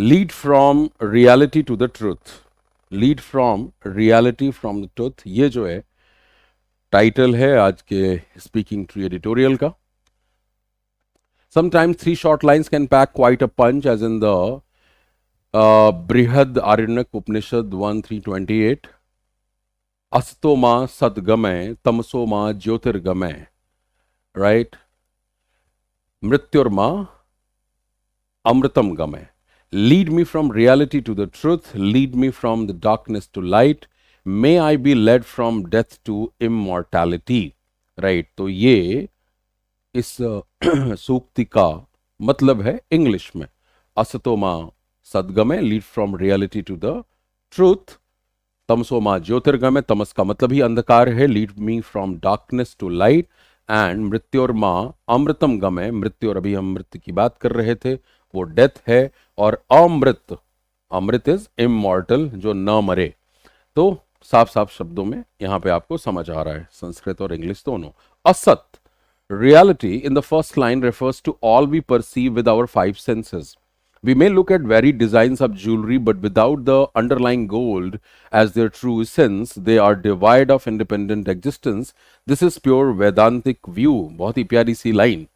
Lead from reality to the truth lead from reality from the truth ये जो है title है आज के स्पीकिंग ट्री एडिटोरियल का sometimes three short lines can pack quite a punch as in the Brihadaranyaka Upanishad one three twenty eight अस्तो मा सदगमय तमसो मा ज्योतिर्गमय राइट मृत्युर्मा अमृतम गमय Lead me from reality to the truth, lead me from the darkness to light, may I be led from death to immortality. Right right, तो ये इस सूक्ति का मतलब है इंग्लिश में असतोमा सदगमे lead from reality to the truth तमसोमा ज्योतिर्गमे तमस का मतलब ही अंधकार है lead me from darkness to light and मृत्योर्मा अमृतम गमे मृत्योर अभी हम मृत्यु की बात कर रहे थे वो डेथ है और अमृत अमृत इज इमोर्टल जो न मरे तो साफ साफ शब्दों में यहां पे आपको समझ आ रहा है संस्कृत और इंग्लिश दोनों असत reality in the first line refers to all we perceive with our five senses we may look at very design of jewellery but without the underline gold as their true sense they are devoid of independent existence this is pure Vedantic view बहुत ही प्यारी सी line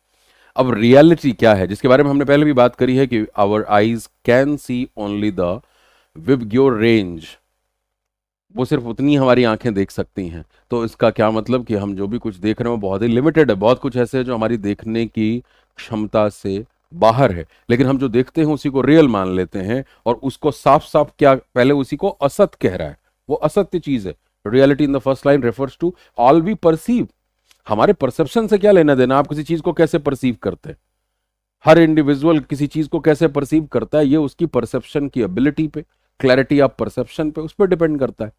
अब reality क्या है जिसके बारे में हमने पहले भी बात करी है कि our eyes can see only the VIBGYOR range वो सिर्फ उतनी हमारी आंखें देख सकती हैं तो इसका क्या मतलब कि हम जो भी कुछ देख रहे हैं वो बहुत ही लिमिटेड है बहुत कुछ ऐसे है जो हमारी देखने की क्षमता से बाहर है लेकिन हम जो देखते हैं उसी को रियल मान लेते हैं और उसको साफ साफ क्या पहले उसी को असत कह रहा है वो असत्य चीज है reality in the first line refers to all we perceive हमारे परसेप्शन से क्या लेना देना आप किसी चीज को कैसे परसीव करते हैं हर इंडिविजुअल किसी चीज को कैसे परसीव करता है ये उसकी परसेप्शन की एबिलिटी पे क्लैरिटी ऑफ परसेप्शन पे उस पर डिपेंड करता है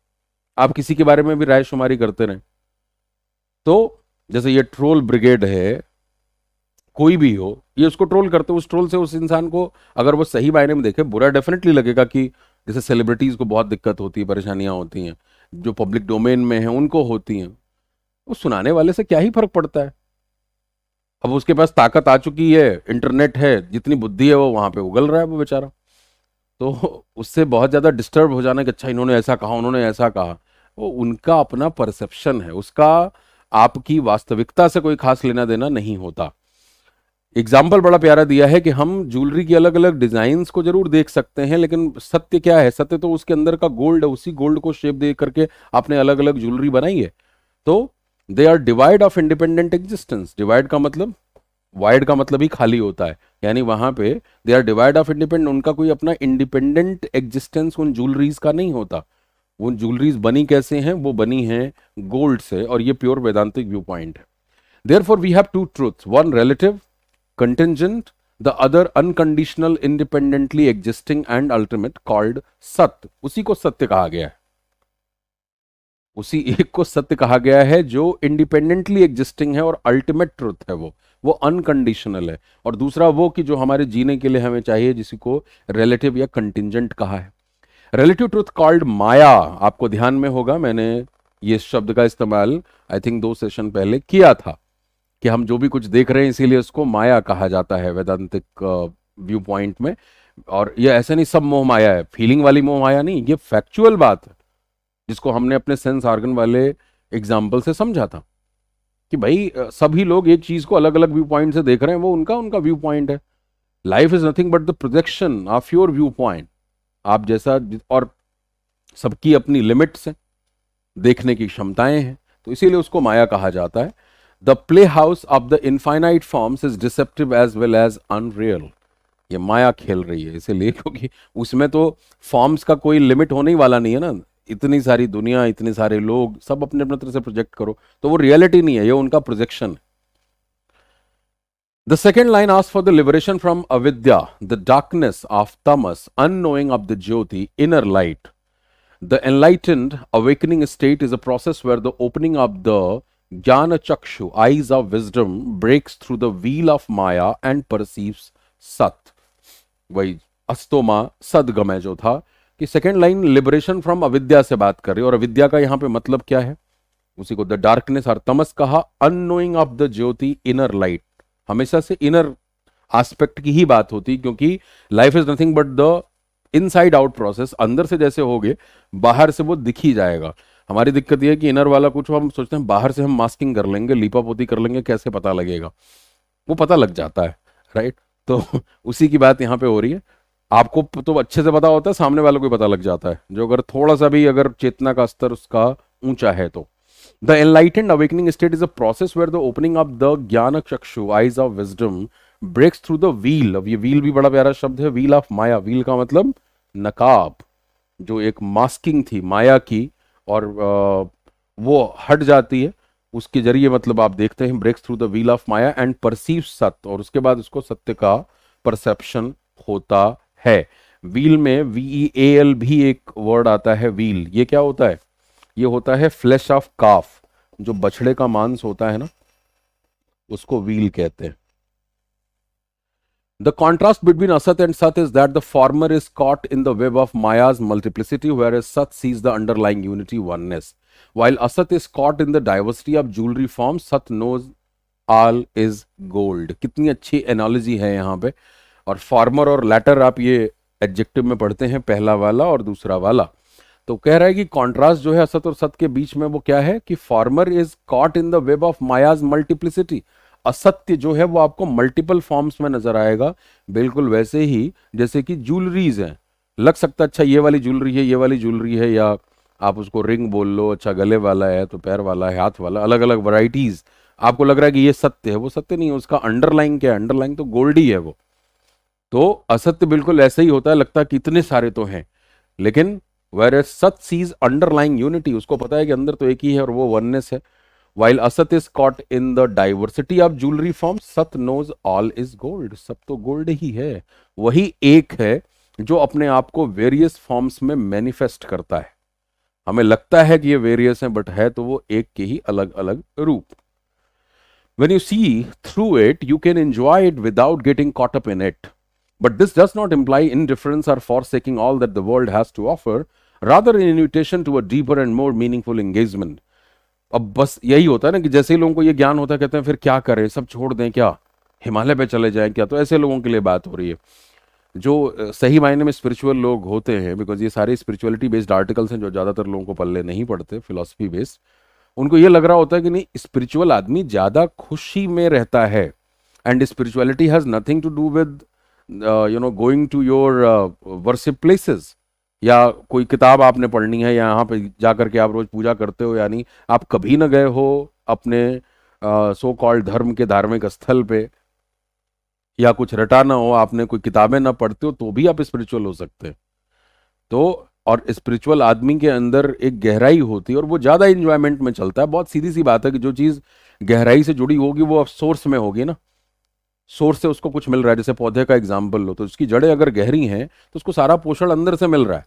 आप किसी के बारे में भी राय शुमारी करते रहे तो जैसे ये ट्रोल ब्रिगेड है कोई भी हो ये उसको ट्रोल करते उस ट्रोल से उस इंसान को अगर वो सही मायने में देखे बुरा डेफिनेटली लगेगा कि जैसे सेलिब्रिटीज़ को बहुत दिक्कत होती है परेशानियां होती हैं जो पब्लिक डोमेन में है उनको होती हैं वो सुनाने वाले से क्या ही फर्क पड़ता है अब उसके पास ताकत आ चुकी है इंटरनेट है जितनी बुद्धि है वो वहां पे उगल रहा है वो बेचारा तो उससे बहुत ज़्यादा डिस्टर्ब हो जाना कि अच्छा इन्होंने ऐसा कहा उन्होंने ऐसा कहा वो उनका अपना परसेप्शन है उसका आपकी वास्तविकता से कोई खास लेना देना नहीं होता एग्जाम्पल बड़ा प्यारा दिया है कि हम ज्वेलरी की अलग अलग डिजाइन को जरूर देख सकते हैं लेकिन सत्य क्या है सत्य तो उसके अंदर का गोल्ड है उसी गोल्ड को शेप दे करके आपने अलग अलग ज्वेलरी बनाई है तो they are devoid of independent existence devoid का मतलब वाइड का मतलब ही खाली होता है यानी वहां पे they are devoid of independent उनका कोई अपना इंडिपेंडेंट एग्जिस्टेंस उन ज्वेलरीज का नहीं होता वो ज्वेलरीज बनी कैसे हैं वो बनी हैं गोल्ड से और ये प्योर वेदांतिक व्यू पॉइंट है therefore we have two truth one relative contingent the other unconditional independently existing and ultimate called satya उसी को सत्य कहा गया है उसी एक को सत्य कहा गया है जो इंडिपेंडेंटली एग्जिस्टिंग है और अल्टीमेट ट्रुथ है वो वो अनकंडीशनल है और दूसरा वो कि जो हमारे जीने के लिए हमें चाहिए जिसी को रिलेटिव या कंटिजेंट कहा है रिलेटिव ट्रुथ कॉल्ड माया आपको ध्यान में होगा मैंने ये शब्द का इस्तेमाल आई थिंक दो सेशन पहले किया था कि हम जो भी कुछ देख रहे हैं इसीलिए उसको माया कहा जाता है वैदांतिक व्यू पॉइंट में और ये ऐसा नहीं सब मोह माया है फीलिंग वाली मोह माया नहीं ये फैक्चुअल बात है जिसको हमने अपने सेंस आर्गन वाले एग्जाम्पल से समझा था कि भाई सभी लोग एक चीज़ को अलग अलग व्यू पॉइंट से देख रहे हैं वो उनका उनका व्यू पॉइंट है life is nothing but the projection of your view point आप जैसा और सबकी अपनी लिमिट्स हैं देखने की क्षमताएं हैं तो इसीलिए उसको माया कहा जाता है the play house of the infinite forms is deceptive as well as unreal ये माया खेल रही है इसीलिए क्योंकि उसमें तो फॉर्म्स का कोई लिमिट होने ही वाला नहीं है ना इतनी सारी दुनिया इतने सारे लोग सब अपने अपने तरह से प्रोजेक्ट करो तो वो रियलिटी नहीं है ये उनका प्रोजेक्शन है the second line ask for the liberation from avidya the darkness of tamas and knowing of the jyoti inner light the enlightened awakening state is a process where the opening of the gyan chakshu eyes of wisdom breaks through the wheel of maya and perceive sat वही अस्तोमा सदगमय जो था कि second line liberation from अविद्या से बात कर रही है और अविद्या का यहां पे मतलब क्या है उसी को द डार्कनेस और तमस कहा and knowing of the jyoti inner light हमेशा से इनर एस्पेक्ट की ही बात होती क्योंकि life is nothing but the inside out process अंदर से जैसे हो गए बाहर से वो दिख ही जाएगा हमारी दिक्कत यह है कि इनर वाला कुछ हम सोचते हैं बाहर से हम मास्किंग कर लेंगे पोती कर लेंगे कैसे पता लगेगा वो पता लग जाता है राइट तो उसी की बात यहाँ पे हो रही है आपको तो अच्छे से पता होता है सामने वालों को पता लग जाता है जो अगर थोड़ा सा भी अगर चेतना का स्तर उसका ऊंचा है तो the enlightened awakening state is a process where the opening of the gyan chakshu eyes of wisdom breaks through the wheel अब ये व्हील भी बड़ा प्यारा शब्द है व्हील ऑफ माया व्हील का मतलब नकाब जो एक मास्किंग थी माया की और वो हट जाती है उसके जरिए मतलब आप देखते हैं breaks through the wheel of maya and perceive satya और उसके बाद उसको सत्य का परसेप्शन होता है है व्हील में वी ए एल भी एक वर्ड आता है व्हील ये क्या होता है ये होता है फ्लैश ऑफ काफ जो बछड़े का मांस होता है ना उसको व्हील कहते हैं the contrast between asat and sat is that the former is caught in the web of maya's multiplicity whereas sat sees the underlying unity oneness while asat is caught in the diversity of jewellery form sat knows all is gold कितनी अच्छी analogy है यहां पर और farmer और letter आप ये adjective में पढ़ते हैं पहला वाला और दूसरा वाला तो कह रहा है कि कॉन्ट्रास्ट जो है असत और सत के बीच में वो क्या है कि former is caught in the web of maya's multiplicity असत्य जो है वो आपको मल्टीपल फॉर्म्स में नजर आएगा बिल्कुल वैसे ही जैसे कि ज्वेलरीज हैं लग सकता अच्छा ये वाली ज्वेलरी है ये वाली ज्वेलरी है या आप उसको रिंग बोल लो अच्छा गले वाला है तो पैर वाला है हाथ वाला अलग अलग वराइटीज आपको लग रहा है कि ये सत्य है वो सत्य नहीं है उसका अंडरलाइन क्या है अंडरलाइन तो गोल्ड ही है वो तो असत्य बिल्कुल ऐसा ही होता है लगता है कि इतने सारे तो हैं लेकिन whereas sat sees underlying unity उसको पता है कि अंदर तो एक ही है और वो वननेस है while asat is caught in the diversity of jewellery form sat knows all is gold सब तो गोल्ड ही है वही एक है जो अपने आप को वेरियस फॉर्म्स में मैनिफेस्ट करता है हमें लगता है कि ये वेरियस है बट है तो वो एक के ही अलग अलग रूप when you see through it you can enjoy it without getting caught up in it But this does not imply indifference or forsaking all that the world has to offer, rather an invitation to a deeper and more meaningful engagement. अब बस यही होता है ना कि जैसे ही लोगों को ये ज्ञान होता है कहते हैं फिर क्या करें सब छोड़ दें क्या हिमालय पे चले जाएं क्या तो ऐसे लोगों के लिए बात हो रही है जो सही मायने में स्पिरिचुअल लोग होते हैं बिकॉज ये सारे स्पिरिचुअलिटी बेस्ड आर्टिकल्स हैं जो ज़्यादातर लोगों को पल्ले नहीं पड़ते फिलोसफी बेस्ड उनको ये लग रहा होता है कि नहीं स्पिरिचुअल आदमी ज़्यादा खुशी में रहता है and spirituality has nothing to do with you know going to your worship places या कोई किताब आपने पढ़नी है या यहाँ पे जा के आप रोज पूजा करते हो यानी आप कभी ना गए हो अपने सो uh, कॉल्ड धर्म के धार्मिक स्थल पे या कुछ रटा ना हो आपने कोई किताबें ना पढ़ते हो तो भी आप स्पिरिचुअल हो सकते हैं तो और स्पिरिचुअल आदमी के अंदर एक गहराई होती है और वो ज़्यादा इंजॉयमेंट में चलता है बहुत सीधी सी बात है कि जो चीज़ गहराई से जुड़ी होगी वो अब सोर्स में होगी ना सोर्स से उसको कुछ मिल रहा है जैसे पौधे का एग्जाम्पल लो तो उसकी जड़ें अगर गहरी हैं तो उसको सारा पोषण अंदर से मिल रहा है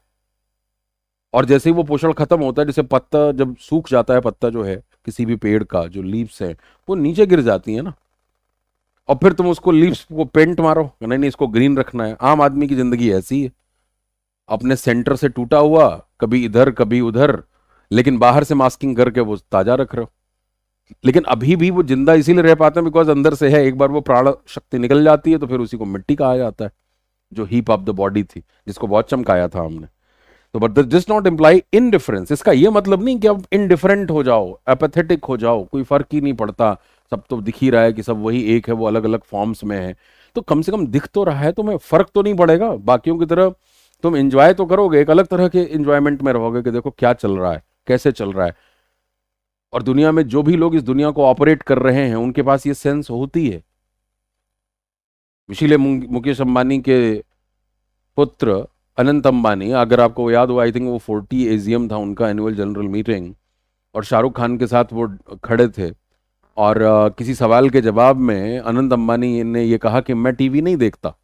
और जैसे ही वो पोषण खत्म होता है जैसे पत्ता जब सूख जाता है पत्ता जो है किसी भी पेड़ का जो लीव्स है वो नीचे गिर जाती है ना और फिर तुम उसको लीव्स को पेंट मारो नहीं नहीं इसको ग्रीन रखना है आम आदमी की जिंदगी ऐसी है अपने सेंटर से टूटा हुआ कभी इधर कभी उधर लेकिन बाहर से मास्किंग करके वो ताजा रख रहे हो लेकिन अभी भी वो जिंदा इसीलिए रह पाते हैं बिकॉज अंदर से है एक बार वो प्राण शक्ति निकल जाती है तो फिर उसी को मिट्टी कहा जाता है जो हीप ऑफ द बॉडी थी जिसको बहुत चमकाया था हमने तो but this not imply difference इसका ये मतलब नहीं कि अब इनडिफरेंट हो जाओ एपेथेटिक हो जाओ कोई फर्क ही नहीं पड़ता सब तो दिख ही रहा है कि सब वही एक है वो अलग अलग फॉर्म्स में है तो कम से कम दिख तो रहा है तुम्हें फर्क तो नहीं पड़ेगा बाकियों की तरह तुम इंजॉय तो करोगे एक अलग तरह के इंजॉयमेंट में रहोगे कि देखो क्या चल रहा है कैसे चल रहा है और दुनिया में जो भी लोग इस दुनिया को ऑपरेट कर रहे हैं उनके पास ये सेंस होती है विशीले मुकेश अंबानी के पुत्र अनंत अंबानी अगर आपको याद हो आई थिंक वो फोर्टी एजीएम था उनका एनुअल जनरल मीटिंग और शाहरुख खान के साथ वो खड़े थे और किसी सवाल के जवाब में अनंत अंबानी ने ये कहा कि मैं टीवी नहीं देखता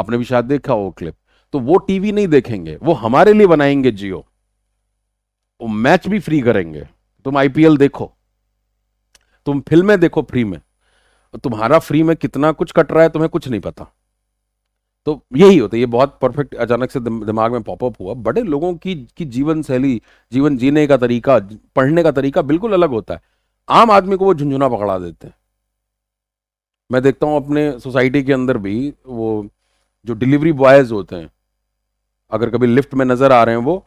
आपने भी शायद देखा वो क्लिप तो वो टीवी नहीं देखेंगे वो हमारे लिए बनाएंगे जियो वो मैच भी फ्री करेंगे तुम आईपीएल देखो तुम फिल्में देखो फ्री में तुम्हारा फ्री में कितना कुछ कट रहा है तुम्हें कुछ नहीं पता तो यही होता है ये बहुत परफेक्ट अचानक से दिमाग में पॉपअप हुआ बड़े लोगों की की जीवन शैली जीवन जीने का तरीका पढ़ने का तरीका बिल्कुल अलग होता है आम आदमी को वो झुंझुना पकड़ा देते हैं मैं देखता हूं अपने सोसाइटी के अंदर भी वो जो डिलीवरी बॉयज होते हैं अगर कभी लिफ्ट में नजर आ रहे हैं वो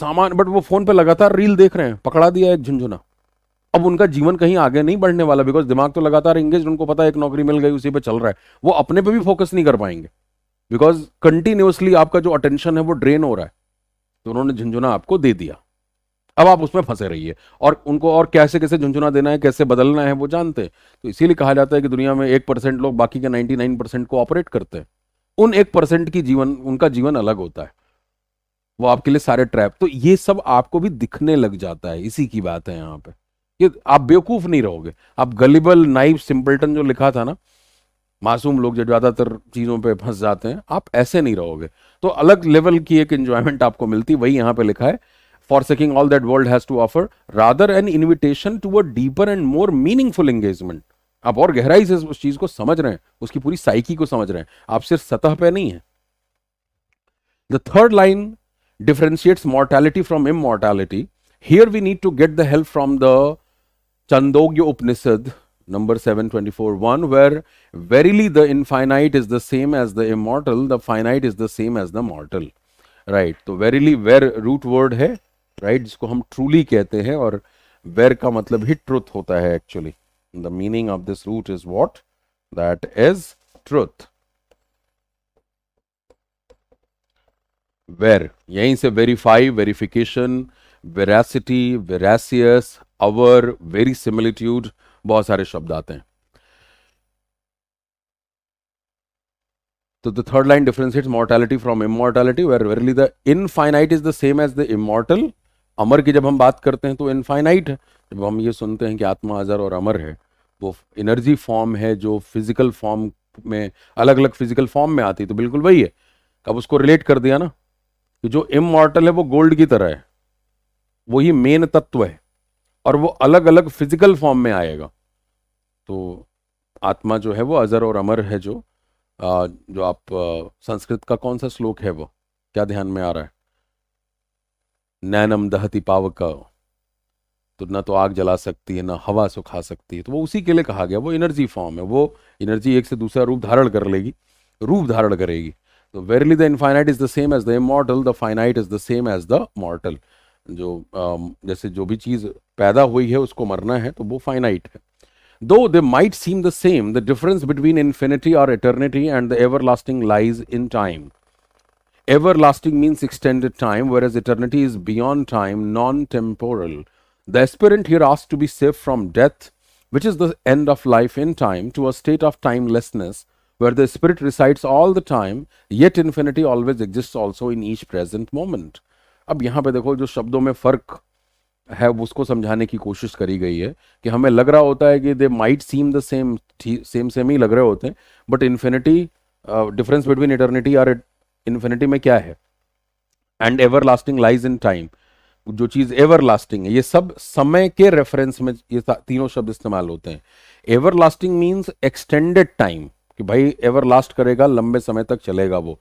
सामान बट वो फोन पे लगातार रील देख रहे हैं पकड़ा दिया एक झुंझुना अब उनका जीवन कहीं आगे नहीं बढ़ने वाला बिकॉज दिमाग तो लगातार इंगेज उनको पता है एक नौकरी मिल गई उसी पे चल रहा है वो अपने पे भी फोकस नहीं कर पाएंगे बिकॉज कंटिन्यूसली आपका जो अटेंशन है वो ड्रेन हो रहा है तो उन्होंने झुंझुना आपको दे दिया अब आप उसमें फंसे रहिए और उनको और कैसे कैसे झुंझुना देना है कैसे बदलना है वो जानते हैं तो इसीलिए कहा जाता है कि दुनिया में एक परसेंट लोग बाकी के नाइन्टी नाइन परसेंट को ऑपरेट करते हैं उन एक परसेंट की जीवन उनका जीवन अलग होता है वो आपके लिए सारे ट्रैप तो ये सब आपको भी दिखने लग जाता है इसी की बात है यहाँ पे ये आप बेवकूफ नहीं रहोगे आप गलीबल नाइव सिंपल्टन जो लिखा था ना मासूम लोग जो ज्यादातर चीजों पे फंस जाते हैं आप ऐसे नहीं रहोगे तो अलग लेवल की एक एंजॉयमेंट आपको मिलती वही यहाँ पे लिखा है for seeking all that world has to offer rather an invitation to a deeper and more meaningful engagement आप और गहराई से उस चीज को समझ रहे हैं उसकी पूरी साइकी को समझ रहे हैं आप सिर्फ सतह पे नहीं है the third line differentiates mortality from immortality. Here we need to get the help from the Chandogya Upanishad number 724.1 where verily the infinite is the same as the immortal, the finite is the same as the mortal. right, So verily where root word hai, right, jisko hum truly kehte हैं aur where ka matlab hi truth hota hai actually. The meaning of this root is what? That is truth. Ver यहीं से verify verification veracity veracious aver verisimilitude बहुत सारे शब्द आते हैं the third line line differentiates mortality from immortality where verily the infinite is the same as the immortal अमर की जब हम बात करते हैं तो इनफाइनाइट जब हम ये सुनते हैं कि आत्मा अजर और अमर है वो एनर्जी फॉर्म है जो फिजिकल फॉर्म में अलग अलग फिजिकल फॉर्म में आती है तो बिल्कुल वही है अब उसको रिलेट कर दिया ना कि जो इमॉर्टल है वो गोल्ड की तरह है वही मेन तत्व है और वो अलग अलग फिजिकल फॉर्म में आएगा तो आत्मा जो है वो अजर और अमर है जो आ, जो आप आ, संस्कृत का कौन सा श्लोक है वो क्या ध्यान में आ रहा है नैनम दहति पावक तो ना तो आग जला सकती है ना हवा सुखा सकती है तो वो उसी के लिए कहा गया वो एनर्जी फॉर्म है वो एनर्जी एक से दूसरा रूप धारण कर लेगी रूप धारण करेगी So verily the infinite is the same as the immortal, the finite is the same as the mortal. जो जैसे जो भी चीज पैदा हुई है उसको मरना है तो वो फाइनाइट है though they might seem the same the difference between infinity और eternity and the everlasting lies in time everlasting means extended time whereas eternity is beyond time non temporal the aspirant here ask to be safe from death which is the end of life in time to a state of timelessness where the spirit resides all the time yet infinity always exists also in each present moment अब यहाँ पे देखो जो शब्दों में फर्क है उसको समझाने की कोशिश करी गई है कि हमें लग रहा होता है कि they might seem the same same same ही लग रहे होते हैं but infinity difference between eternity और इन्फिनिटी में क्या है and everlasting lies in time जो चीज एवर लास्टिंग है ये सब समय के रेफरेंस में ये तीनों शब्द इस्तेमाल होते हैं everlasting means extended time कि भाई एवर लास्ट करेगा लंबे समय तक चलेगा वो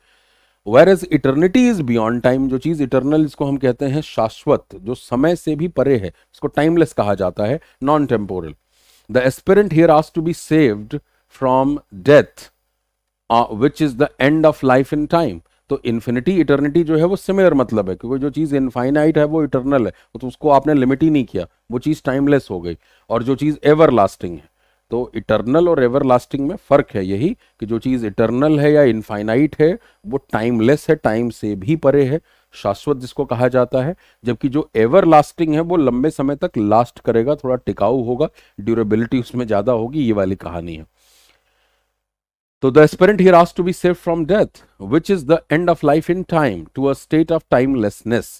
whereas eternity is beyond time जो चीज इटर्नल इसको हम कहते हैं शाश्वत जो समय से भी परे है इसको टाइमलेस कहा जाता है non temporal the aspirant here आज to be saved from death which is the end of life in time तो इन्फिनिटी इटर्निटी जो है वो सिमिलर मतलब है क्योंकि जो चीज़ इनफाइनाइट है वो इटर्नल है तो उसको आपने लिमिट ही नहीं किया वो चीज़ टाइमलेस हो गई और जो चीज़ एवर लास्टिंग है तो इटरनल और एवर लास्टिंग में फ़र्क है यही कि जो चीज़ इटरनल है या इनफाइनाइट है वो टाइमलेस है टाइम से भी परे है शाश्वत जिसको कहा जाता है जबकि जो एवर लास्टिंग है वो लंबे समय तक लास्ट करेगा थोड़ा टिकाऊ होगा ड्यूरेबिलिटी उसमें ज़्यादा होगी ये वाली कहानी है तो the aspirant here to be save from death which is the end of life in time to a state of timelessness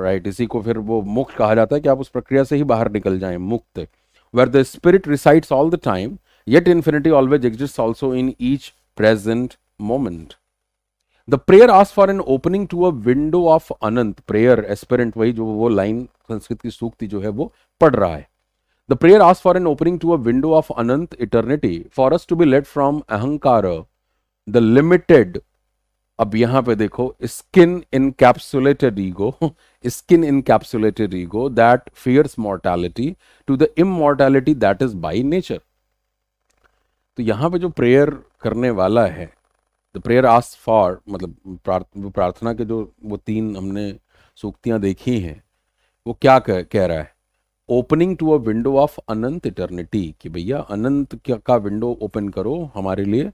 right इसी को फिर वो मुक्त कहा जाता है कि आप उस प्रक्रिया से ही बाहर निकल जाए मुक्त where the spirit resides all the time, yet infinity always exists also in each present moment. The prayer asks for an opening to a window of Anant. Prayer, aspirant, वही जो वो line संस्कृत की सूक्ति जो है वो पढ़ रहा है. The prayer asks for an opening to a window of Anant eternity for us to be led from Ahankara, the limited अब यहां पे देखो skin encapsulated ego skin encapsulated ego that fears mortality to the immortality that is by nature तो यहां पे जो prayer करने वाला है द प्रेयर आस्क फॉर मतलब प्रार्थना के जो वो तीन हमने सूक्तियां देखी हैं वो क्या कह, कह रहा है opening to a window of anant eternity कि भैया अनंत का विंडो ओपन करो हमारे लिए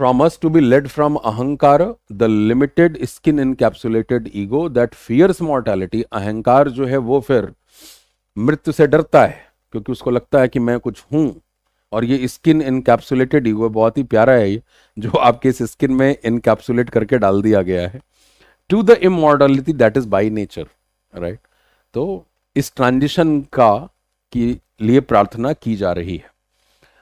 from us to be led from ahankara the limited skin encapsulated ego that fears mortality अहंकार जो है वो फिर मृत्यु से डरता है क्योंकि उसको लगता है कि मैं कुछ हूं और ये स्किन इनकैप्सुलेटेड ईगो बहुत ही प्यारा है ये जो आपके इस स्किन में इनकैप्सुलेट करके डाल दिया गया है to the immortality that is by nature right तो इस ट्रांजिशन का के लिए प्रार्थना की जा रही है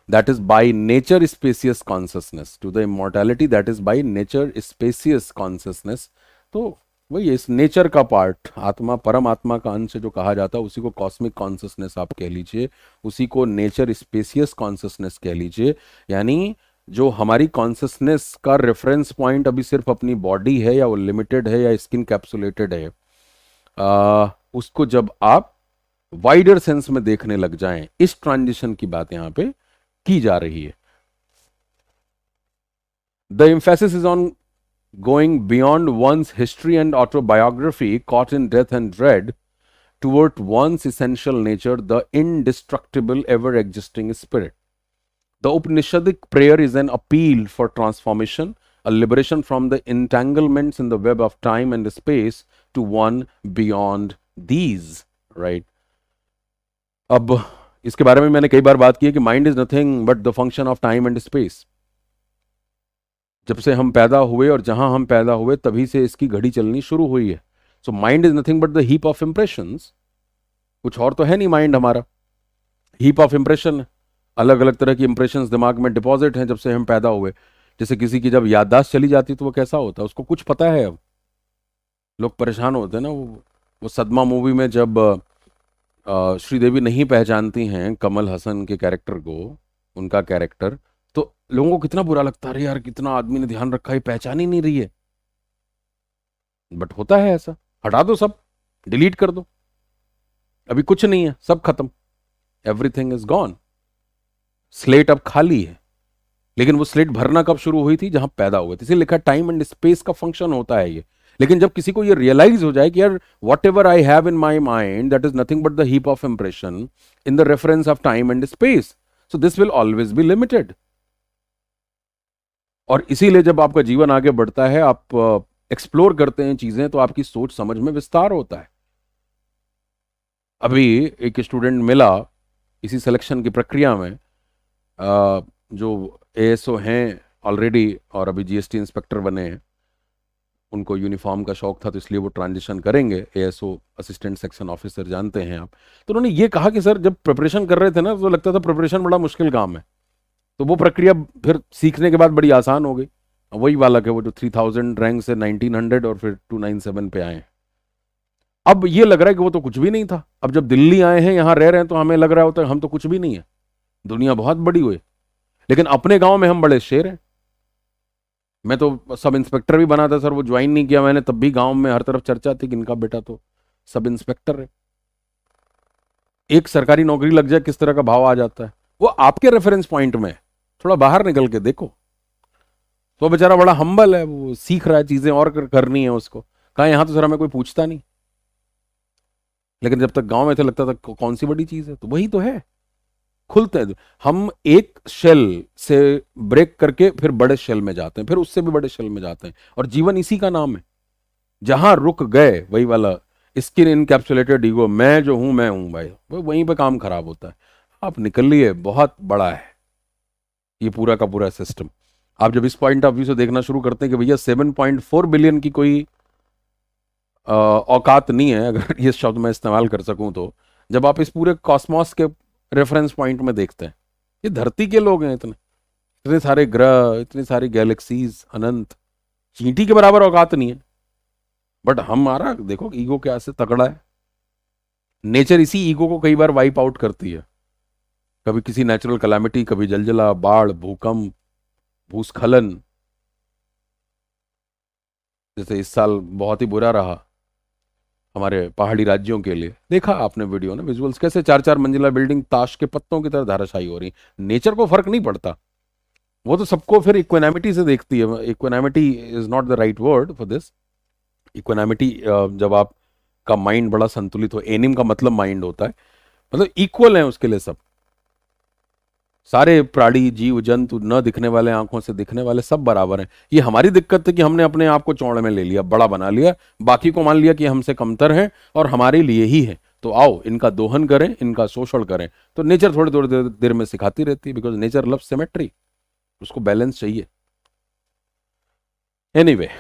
that is by nature spacious consciousness to the immortality that is by nature spacious consciousness तो वही इस नेचर का पार्ट आत्मा परमात्मा का अंश जो कहा जाता है उसी को कॉस्मिक कॉन्सियसनेस आप कह लीजिए उसी को नेचर स्पेसियस कॉन्सियसनेस कह लीजिए यानी जो हमारी कॉन्सियसनेस का रेफरेंस पॉइंट अभी सिर्फ अपनी बॉडी है या वो लिमिटेड है या स्किन कैप्सुलेटेड है आ, उसको जब आप वाइडर सेंस में देखने लग जाएं इस ट्रांजिशन की बात यहाँ पे The emphasis is on going beyond one's history and autobiography, caught in death and dread, toward one's essential nature, the indestructible, ever existing spirit. The Upanishadic prayer is an appeal for transformation, a liberation from the entanglements in the web of time and space to one beyond these, right? Ab इसके बारे में मैंने कई बार बात की है कि mind is nothing but the function of time and space जब से हम पैदा हुए और जहां हम पैदा हुए तभी से इसकी घड़ी चलनी शुरू हुई है so mind is nothing but the heap of impression कुछ और तो है नहीं माइंड हमारा हीप ऑफ इंप्रेशन अलग अलग तरह की इंप्रेशन दिमाग में डिपॉजिट हैं जब से हम पैदा हुए जैसे किसी की जब याददाश्त चली जाती तो वो कैसा होता है उसको कुछ पता है अब लोग परेशान होते हैं ना वो वो सदमा मूवी में जब श्रीदेवी नहीं पहचानती हैं कमल हसन के कैरेक्टर को उनका कैरेक्टर तो लोगों को कितना बुरा लगता है यार कितना आदमी ने ध्यान रखा है पहचान ही नहीं रही है बट होता है ऐसा हटा दो सब डिलीट कर दो अभी कुछ नहीं है सब खत्म एवरीथिंग इज गॉन स्लेट अब खाली है लेकिन वो स्लेट भरना कब शुरू हुई थी जहां पैदा हुए थे इसे लिखा टाइम एंड स्पेस का फंक्शन होता है ये लेकिन जब किसी को ये रियलाइज हो जाए कि यार whatever I have in my mind that is nothing but the heap of impression in the reference of time and space so this will always be limited और इसीलिए जब आपका जीवन आगे बढ़ता है आप एक्सप्लोर uh, करते हैं चीजें तो आपकी सोच समझ में विस्तार होता है अभी एक स्टूडेंट मिला इसी सिलेक्शन की प्रक्रिया में uh, जो एएसओ हैं ऑलरेडी और अभी जीएसटी इंस्पेक्टर बने हैं उनको यूनिफॉर्म का शौक था तो इसलिए वो ट्रांजिशन करेंगे ए असिस्टेंट सेक्शन ऑफिसर जानते हैं आप तो उन्होंने ये कहा कि सर जब प्रिपरेशन कर रहे थे ना तो लगता था प्रिपरेशन बड़ा मुश्किल काम है तो वो प्रक्रिया फिर सीखने के बाद बड़ी आसान हो गई वही वाला है वो जो थ्री थाउजेंड रैंक से नाइनटीन हंड्रेड और फिर टू नाइन सेवन पे आए हैं अब ये लग रहा है कि वो तो कुछ भी नहीं था अब जब दिल्ली आए हैं यहाँ रह रहे हैं तो हमें लग रहा होता है हम तो कुछ भी नहीं है दुनिया बहुत बड़ी हुई लेकिन अपने गाँव में हम बड़े शेर हैं मैं तो सब इंस्पेक्टर भी बना था सर वो ज्वाइन नहीं किया मैंने तब भी गांव में हर तरफ चर्चा थी कि इनका बेटा तो सब इंस्पेक्टर है एक सरकारी नौकरी लग जाए किस तरह का भाव आ जाता है वो आपके रेफरेंस पॉइंट में थोड़ा बाहर निकल के देखो तो बेचारा बड़ा हम्बल है वो सीख रहा है चीजें और कर, करनी है उसको कहा यहां तो सर हमें कोई पूछता नहीं लेकिन जब तक गांव में थे लगता था कौन सी बड़ी चीज है तो वही तो है खुलते हैं हम एक शेल से ब्रेक करके फिर बड़े शेल में जाते हैं फिर उससे भी बड़े शेल में जाते हैं और जीवन इसी का नाम है जहां रुक गए वही वाला स्किन इनकैप्सुलेटेड ईगो मैं जो हूं मैं हूं भाई वो वहीं पे काम खराब होता है आप निकल लिए बहुत बड़ा है ये पूरा का पूरा सिस्टम आप जब इस पॉइंट ऑफ व्यू से देखना शुरू करते हैं कि भैया सेवन पॉइंट फोर बिलियन की कोई औकात नहीं है अगर ये शब्द मैं इस्तेमाल कर सकूं तो जब आप इस पूरे कॉस्मॉस के रेफरेंस पॉइंट में देखते हैं ये धरती के लोग हैं इतने इतने सारे ग्रह इतने सारी गैलेक्सीज अनंत चींटी के बराबर औकात नहीं है बट हमारा देखो ईगो क्या से तगड़ा है नेचर इसी ईगो को कई बार वाइप आउट करती है कभी किसी नेचुरल कलामिटी कभी जलजला बाढ़ भूकंप भूस्खलन जैसे इस साल बहुत ही बुरा रहा हमारे पहाड़ी राज्यों के लिए देखा आपने वीडियो ना विजुअल्स कैसे चार चार मंजिला बिल्डिंग ताश के पत्तों की तरह धाराशाही हो रही नेचर को फर्क नहीं पड़ता वो तो सबको फिर इक्वेनामिटी से देखती है equanimity is not the right word for this equanimity जब आप का माइंड बड़ा संतुलित हो एनिम का मतलब माइंड होता है मतलब इक्वल है उसके लिए सब सारे प्राणी जीव जंतु न दिखने वाले आंखों से दिखने वाले सब बराबर हैं ये हमारी दिक्कत है कि हमने अपने आप को चौड़ में ले लिया बड़ा बना लिया बाकी को मान लिया कि हमसे कमतर हैं और हमारे लिए ही है तो आओ इनका दोहन करें इनका शोषण करें तो नेचर थोड़ी थोड़ी देर, में सिखाती रहती है बिकॉज नेचर लव सिमेट्री उसको बैलेंस चाहिए any anyway,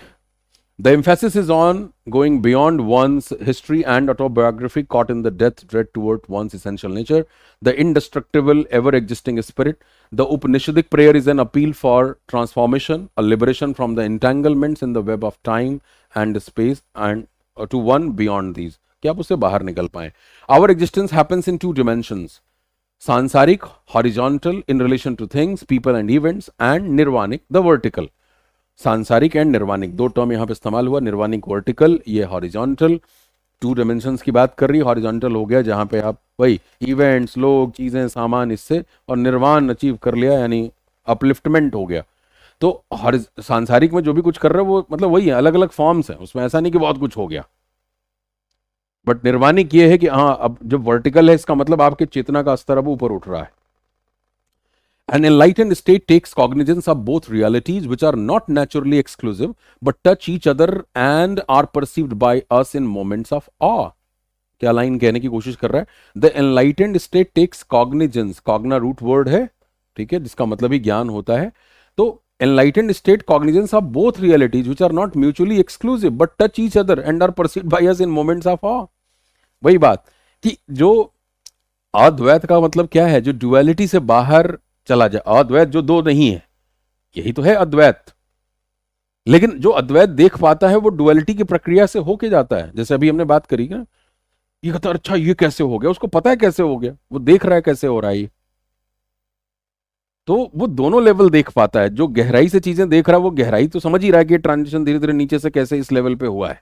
The emphasis is on going beyond one's history and autobiography caught in the death dread toward one's essential nature, the indestructible, ever existing spirit. The Upanishadic prayer is an appeal for transformation, a liberation from the entanglements in the web of time and space, and uh, to one beyond these. Our existence happens in two dimensions our horizontal, in relation to things, people, and events, and nirvanic, the vertical. सांसारिक and निर्वाणिक दो term यहाँ पे इस्तेमाल हुआ निर्वाणिक vertical ये horizontal two dimension की बात कर रही हॉरिजॉन्टल हो गया जहां पे आप वही इवेंट्स लोग चीज़ें सामान इससे और निर्वाण अचीव कर लिया यानी अपलिफ्टमेंट हो गया तो हर सांसारिक में जो भी कुछ कर रहे हो वो मतलब वही है अलग अलग फॉर्म्स हैं उसमें ऐसा नहीं कि बहुत कुछ हो गया बट निर्वाणिक ये है कि हाँ अब जब वर्टिकल है इसका मतलब आपके चेतना का स्तर अब ऊपर उठ रहा है An enlightened state takes cognizance of both realities which are not naturally exclusive but touch each other and are perceived by us in moments of awe. क्या लाइन कहने की कोशिश कर रहा है the enlightened state takes cognizance cogna root word है ठीक है जिसका मतलब ही ज्ञान होता है तो enlightened state cognizance of both realities which are not mutually exclusive but touch each other and are perceived by us in moments of awe वही बात कि जो अद्वैत का मतलब क्या है जो डुअलिटी से बाहर चला जाए अद्वैत जो दो नहीं है यही तो है अद्वैत लेकिन जो अद्वैत देख पाता है वो डुअलिटी की प्रक्रिया से होके जाता है जैसे अभी हमने बात करी ना ये कहता अच्छा ये कैसे हो गया उसको पता है कैसे हो गया वो देख रहा है कैसे हो रहा है ये तो वो दोनों लेवल देख पाता है जो गहराई से चीजें देख रहा है वो गहराई तो समझ ही रहा है कि ट्रांजिशन धीरे धीरे नीचे से कैसे इस लेवल पे हुआ है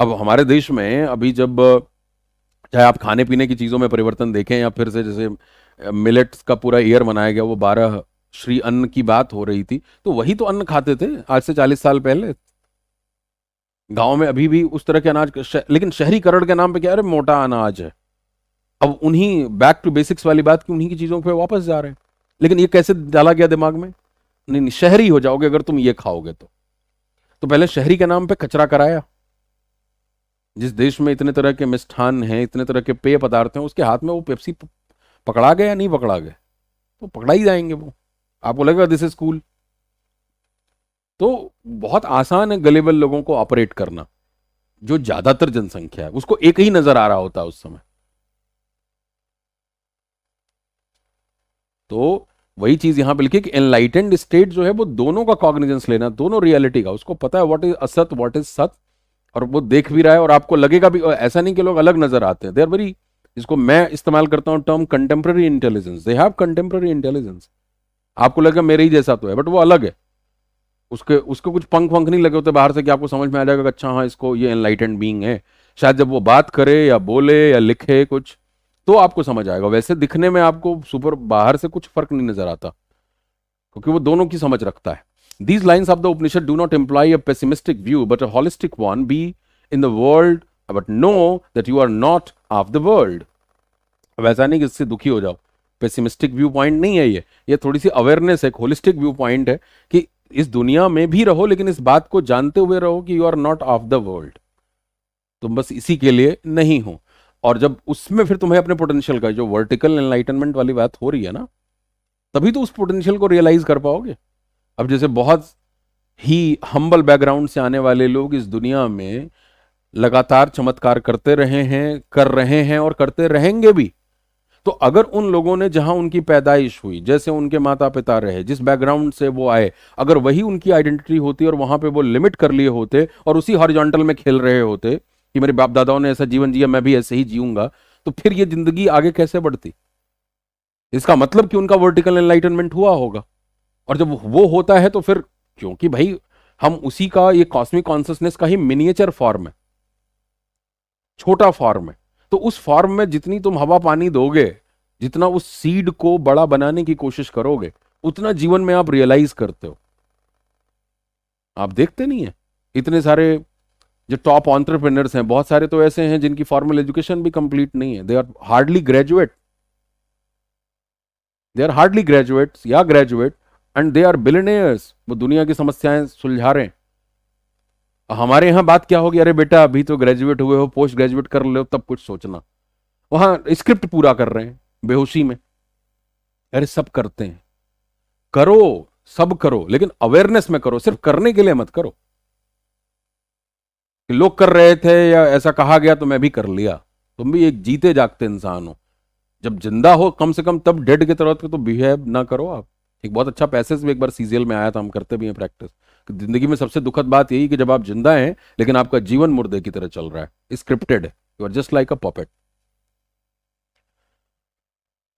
अब हमारे देश में अभी जब चाहे आप खाने पीने की चीजों में परिवर्तन देखें या फिर से जैसे मिलेट्स का पूरा ईयर मनाया गया वो बारह श्री अन्न की बात हो रही थी तो वही तो अन्न खाते थे आज से चालीस साल पहले गांव में अभी भी उस तरह के अनाज शह, लेकिन शहरीकरण के नाम पे क्या अरे मोटा अनाज है अब उन्हीं बैक टू बेसिक्स वाली बात की उन्हीं की चीजों पे वापस जा रहे हैं लेकिन ये कैसे डाला गया दिमाग में नहीं नहीं शहरी हो जाओगे अगर तुम ये खाओगे तो तो पहले शहरी के नाम पे कचरा कराया जिस देश में इतने तरह के मिष्ठान हैं इतने तरह के पेय पदार्थ हैं उसके हाथ में वो पेप्सी पकड़ा गया या नहीं पकड़ा गया तो पकड़ा ही जाएंगे वो आपको लगेगा दिस इज कूल तो बहुत आसान है गलेबल लोगों को ऑपरेट करना जो ज्यादातर जनसंख्या है उसको एक ही नजर आ रहा होता है उस समय तो वही चीज यहां पर लिखी कि एनलाइटेंड स्टेट जो है वो दोनों का कॉग्निजेंस लेना दोनों रियलिटी का उसको पता है what is asat what is sat और वो देख भी रहा है और आपको लगेगा भी ऐसा नहीं कि लोग अलग नजर आते हैं दे आर वेरी जिसको मैं इस्तेमाल करता हूँ term contemporary intelligence they have contemporary intelligence आपको लगेगा मेरे ही जैसा तो है बट वो अलग है उसके उसको कुछ पंख वंख नहीं लगे होते बाहर से कि आपको समझ में आ जाएगा अच्छा हाँ इसको ये एनलाइटेंड बींग है शायद जब वो बात करे या बोले या लिखे कुछ तो आपको समझ आएगा वैसे दिखने में आपको सुपर बाहर से कुछ फर्क नहीं नजर आता क्योंकि वो दोनों की समझ रखता है these lines of the Upanishad do not employ a pessimistic view but a holistic one be in the world but know that you are not of the world अब ऐसा नहीं कि इससे दुखी हो जाओ पेसिमिस्टिक व्यू पॉइंट नहीं है ये ये थोड़ी सी अवेयरनेस है होलिस्टिक व्यू पॉइंट है कि इस दुनिया में भी रहो लेकिन इस बात को जानते हुए रहो कि you are not of the world तुम बस इसी के लिए नहीं हो और जब उसमें फिर तुम्हें अपने पोटेंशियल का जो वर्टिकल एनलाइटनमेंट वाली बात हो रही है ना तभी तो उस पोटेंशियल को रियलाइज कर पाओगे अब जैसे बहुत ही हम्बल बैकग्राउंड से आने वाले लोग इस दुनिया में लगातार चमत्कार करते रहे हैं कर रहे हैं और करते रहेंगे भी तो अगर उन लोगों ने जहां उनकी पैदाइश हुई जैसे उनके माता पिता रहे जिस बैकग्राउंड से वो आए अगर वही उनकी आइडेंटिटी होती और वहां पे वो लिमिट कर लिए होते और उसी हॉरिजॉन्टल में खेल रहे होते कि मेरे बाप दादाओं ने ऐसा जीवन जिया मैं भी ऐसे ही जीऊंगा तो फिर ये जिंदगी आगे कैसे बढ़ती इसका मतलब कि उनका वर्टिकल एनलाइटनमेंट हुआ होगा और जब वो होता है तो फिर क्योंकि भाई हम उसी का ये कॉस्मिक कॉन्सियसनेस का ही मिनिएचर फॉर्म है छोटा फॉर्म है तो उस फॉर्म में जितनी तुम हवा पानी दोगे जितना उस सीड को बड़ा बनाने की कोशिश करोगे उतना जीवन में आप रियलाइज करते हो आप देखते नहीं है इतने सारे जो टॉप ऑन्टरप्रेनर्स हैं बहुत सारे तो ऐसे हैं जिनकी फॉर्मल एजुकेशन भी कंप्लीट नहीं है they are hardly graduate they are hardly graduate या graduate and they are billionaires वो दुनिया की समस्याएं सुलझा रहे हैं हमारे यहां बात क्या होगी अरे बेटा अभी तो ग्रेजुएट हुए हो पोस्ट ग्रेजुएट कर लो तब कुछ सोचना वहां स्क्रिप्ट पूरा कर रहे हैं बेहोशी में अरे सब करते हैं करो सब करो लेकिन अवेयरनेस में करो सिर्फ करने के लिए मत करो कि लोग कर रहे थे या ऐसा कहा गया तो मैं भी कर लिया तुम भी एक जीते जागते इंसान हो जब जिंदा हो कम से कम तब डेड की तरह तो बिहेव ना करो आप एक बहुत अच्छा पैसेज भी एक बार सीजियल में आया था हम करते भी हैं प्रैक्टिस जिंदगी में सबसे दुखद बात यही कि जब आप जिंदा हैं लेकिन आपका जीवन मुर्दे की तरह चल रहा है scripted you are just like a puppet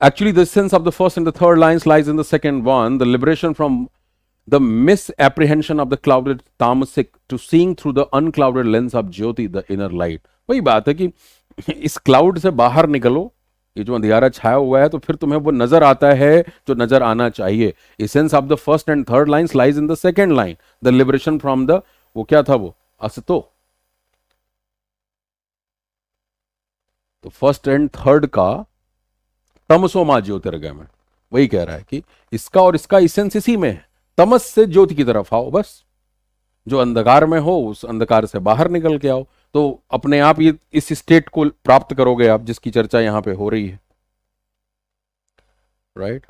actually the essence of the first and the third line lies in the second one the liberation from the misapprehension of the clouded tamasic to seeing through the unclouded lens of jyoti the inner light वही बात है कि इस cloud से बाहर निकलो ये जो अंधियारा छाया हुआ है तो फिर तुम्हें वो नजर आता है जो नजर आना चाहिए essence of the first and third line lies in the second line the liberation from the वो क्या था वो असतो तो फर्स्ट एंड थर्ड का तमसोमा ज्योतिर्गय में वही कह रहा है कि इसका और इसका इसेंस इसी में है तमस से ज्योति की तरफ आओ बस जो अंधकार में हो उस अंधकार से बाहर निकल के आओ तो अपने आप ये इस स्टेट को प्राप्त करोगे आप जिसकी चर्चा यहां पे हो रही है right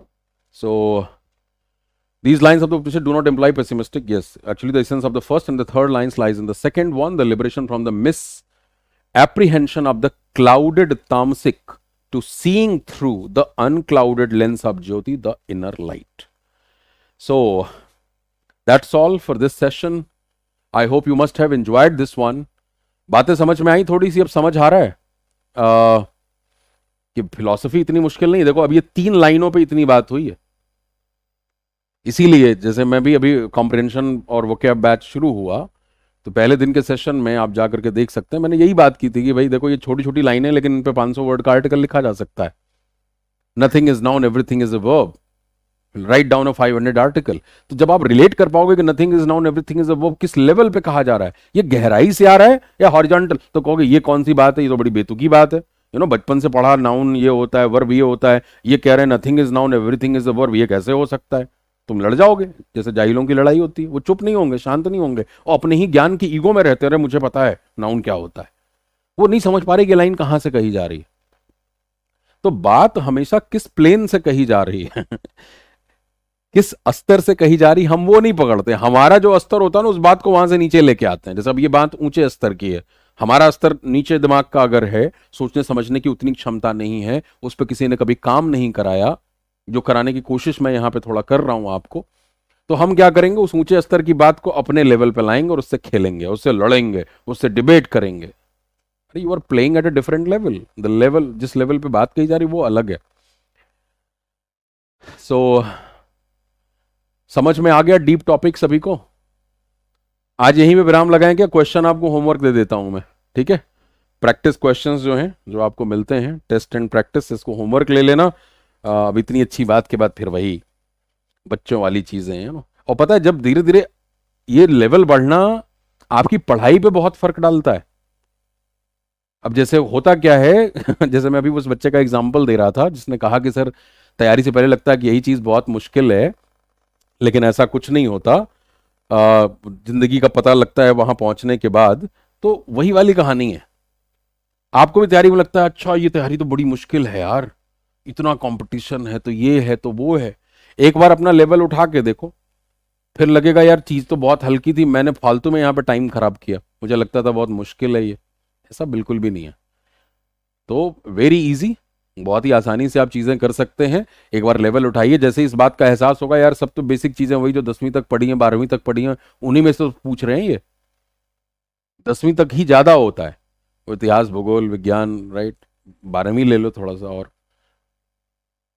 so these line of do not employ pessimistic yes actually the of the first and the third line lies in the second one the liberation from the misapprehension of the clouded tamasic to seeing through the unclouded lens of jyoti the inner light so that's all for this session I hope you must have enjoyed this one बातें समझ में आई थोड़ी सी अब समझ आ रहा है आ, कि philosophy इतनी मुश्किल नहीं देखो अब ये तीन लाइनों पे इतनी बात हुई है इसीलिए जैसे मैं भी अभी कॉम्प्रिहेंशन और वो क्या बैच शुरू हुआ तो पहले दिन के सेशन में आप जा करके देख सकते हैं मैंने यही बात की थी कि भाई देखो ये छोटी छोटी लाइनें लेकिन इन पे 500 वर्ड का आर्टिकल लिखा जा सकता है nothing is noun everything is a verb right down of five hundred article तो जब आप रिलेट कर पाओगे कि nothing is noun everything is वो किस लेवल पे कहा जा रहा है ये गहराई से आ रहा है या हॉरिजॉन्टल तो कहोगे ये कौन सी बात है ये तो बड़ी बेतुकी बात है यू नो बचपन से पढ़ा नाउन ये होता है वर्ब ये होता है ये कह रहे हैं nothing is noun everything is a verb ये कैसे हो सकता है तुम लड़ जाओगे जैसे जाहिलों की लड़ाई होती है वो चुप नहीं होंगे शांत नहीं होंगे और अपने ही ज्ञान की ईगो में रहते रहे मुझे पता है नाउन क्या होता है वो नहीं समझ पा रही कि लाइन कहां से कही जा रही है तो बात हमेशा किस प्लेन से कही जा रही है किस अस्तर से कही जा रही हम वो नहीं पकड़ते हमारा जो अस्तर होता है ना उस बात को वहां से नीचे लेके आते हैं जैसे अब ये बात ऊंचे स्तर की है हमारा स्तर नीचे दिमाग का अगर है सोचने समझने की उतनी क्षमता नहीं है उस पर किसी ने कभी काम नहीं कराया जो कराने की कोशिश मैं यहाँ पे थोड़ा कर रहा हूं आपको तो हम क्या करेंगे उस ऊंचे स्तर की बात को अपने लेवल पे लाएंगे और उससे खेलेंगे उससे लड़ेंगे उससे डिबेट करेंगे अरे you are playing at a different level the level जिस लेवल पे बात कही जा रही वो अलग है सो so, समझ में आ गया डीप टॉपिक सभी को आज यहीं पे विराम लगाएंगे क्वेश्चन आपको होमवर्क दे देता हूं मैं ठीक है प्रैक्टिस क्वेश्चंस जो हैं जो आपको मिलते हैं टेस्ट एंड प्रैक्टिस इसको होमवर्क ले लेना अब इतनी अच्छी बात के बाद फिर वही बच्चों वाली चीजें हैं ना और पता है जब धीरे धीरे ये लेवल बढ़ना आपकी पढ़ाई पे बहुत फर्क डालता है अब जैसे होता क्या है जैसे मैं अभी उस बच्चे का एग्जाम्पल दे रहा था जिसने कहा कि सर तैयारी से पहले लगता है कि यही चीज बहुत मुश्किल है लेकिन ऐसा कुछ नहीं होता जिंदगी का पता लगता है वहां पहुंचने के बाद तो वही वाली कहानी है आपको भी तैयारी में लगता है अच्छा ये तैयारी तो बड़ी मुश्किल है यार इतना कंपटीशन है तो ये है तो वो है एक बार अपना लेवल उठा के देखो फिर लगेगा यार चीज़ तो बहुत हल्की थी मैंने फालतू में यहाँ पे टाइम खराब किया मुझे लगता था बहुत मुश्किल है ये ऐसा बिल्कुल भी नहीं है तो वेरी इजी बहुत ही आसानी से आप चीज़ें कर सकते हैं एक बार लेवल उठाइए जैसे इस बात का एहसास होगा यार सब तो बेसिक चीज़ें वही जो दसवीं तक पढ़ी हैं बारहवीं तक पढ़ी हैं उन्हीं में से तो पूछ रहे हैं ये दसवीं तक ही ज़्यादा होता है इतिहास भूगोल विज्ञान राइट बारहवीं ले लो थोड़ा सा और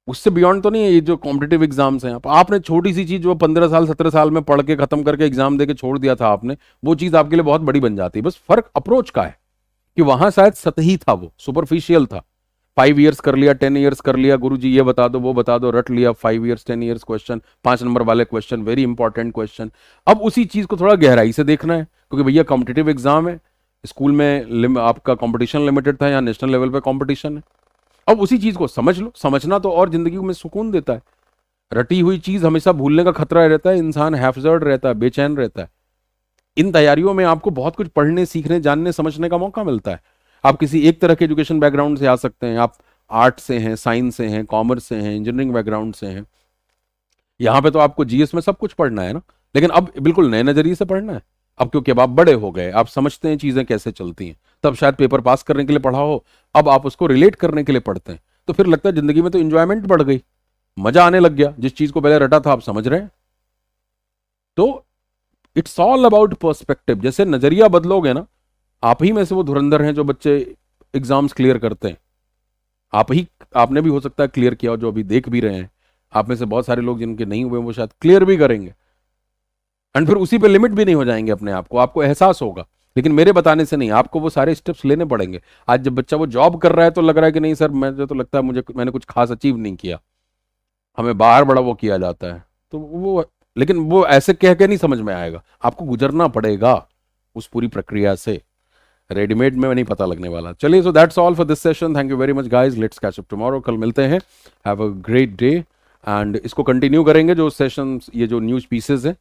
उससे बियॉन्ड तो नहीं है ये जो कॉम्पिटेटिव एग्जाम्स हैं आप आपने छोटी सी चीज़ जो पंद्रह साल सत्रह साल में पढ़ के ख़त्म करके एग्जाम दे के छोड़ दिया था आपने वो चीज़ आपके लिए बहुत बड़ी बन जाती है बस फर्क अप्रोच का है कि वहां शायद सतही था वो सुपरफिशियल था फाइव ईयर्स कर लिया टेन ईयर्स कर लिया गुरु जी ये बता दो वो बता दो रट लिया five years ten years question पांच नंबर वाले क्वेश्चन वेरी इंपॉर्टेंट क्वेश्चन अब उसी चीज को थोड़ा गहराई से देखना है क्योंकि भैया कॉम्पिटेटिव एग्जाम है स्कूल में आपका कॉम्पिटिशन लिमिटेड था या नेशनल लेवल पर कॉम्पिटिशन है अब उसी चीज को समझ लो समझना तो और जिंदगी में सुकून देता है रटी हुई चीज हमेशा भूलने का खतरा रहता है इंसान हैफजर्ड रहता है बेचैन रहता है इन तैयारियों में आपको बहुत कुछ पढ़ने सीखने जानने समझने का मौका मिलता है आप किसी एक तरह के एजुकेशन बैकग्राउंड से आ सकते हैं आप आर्ट से हैं साइंस से हैं कॉमर्स से हैं इंजीनियरिंग बैकग्राउंड से हैं यहाँ पे तो आपको जीएस में सब कुछ पढ़ना है ना लेकिन अब बिल्कुल नए नजरिए से पढ़ना है अब क्योंकि अब आप बड़े हो गए आप समझते हैं चीजें कैसे चलती हैं तब शायद पेपर पास करने के लिए पढ़ा हो अब आप उसको रिलेट करने के लिए पढ़ते हैं तो फिर लगता है जिंदगी में तो इंजॉयमेंट बढ़ गई मजा आने लग गया जिस चीज को पहले रटा था आप समझ रहे हैं तो इट्स ऑल अबाउट पर्सपेक्टिव जैसे नजरिया बदलोगे ना आप ही में से वो धुरंधर हैं जो बच्चे एग्ज़ाम्स क्लियर करते हैं आप ही आपने भी हो सकता है क्लियर किया हो जो अभी देख भी रहे हैं आप में से बहुत सारे लोग जिनके नहीं हुए वो शायद क्लियर भी करेंगे एंड फिर उसी पे लिमिट भी नहीं हो जाएंगे अपने आप को आपको एहसास होगा लेकिन मेरे बताने से नहीं आपको वो सारे स्टेप्स लेने पड़ेंगे आज जब बच्चा वो जॉब कर रहा है तो लग रहा है कि नहीं सर मैं तो लगता है मुझे मैंने कुछ खास अचीव नहीं किया हमें बाहर बड़ा वो किया जाता है तो वो लेकिन वो ऐसे कह के नहीं समझ में आएगा आपको गुजरना पड़ेगा उस पूरी प्रक्रिया से रेडीमेड में नहीं पता लगने वाला चलिए so that's all for this session thank you very much guys let's catch up tomorrow कल मिलते हैं have a great day and इसको कंटिन्यू करेंगे जो सेशन ये जो न्यूज पीसेज हैं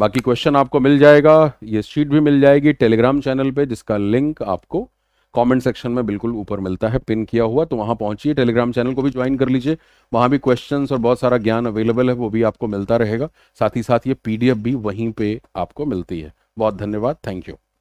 बाकी क्वेश्चन आपको मिल जाएगा ये शीट भी मिल जाएगी टेलीग्राम चैनल पे जिसका लिंक आपको कमेंट सेक्शन में बिल्कुल ऊपर मिलता है पिन किया हुआ तो वहाँ पहुँचिए टेलीग्राम चैनल को भी ज्वाइन कर लीजिए वहाँ भी क्वेश्चंस और बहुत सारा ज्ञान अवेलेबल है वो भी आपको मिलता रहेगा साथ ही साथ ये पीडीएफ भी वहीं पे आपको मिलती है बहुत धन्यवाद थैंक यू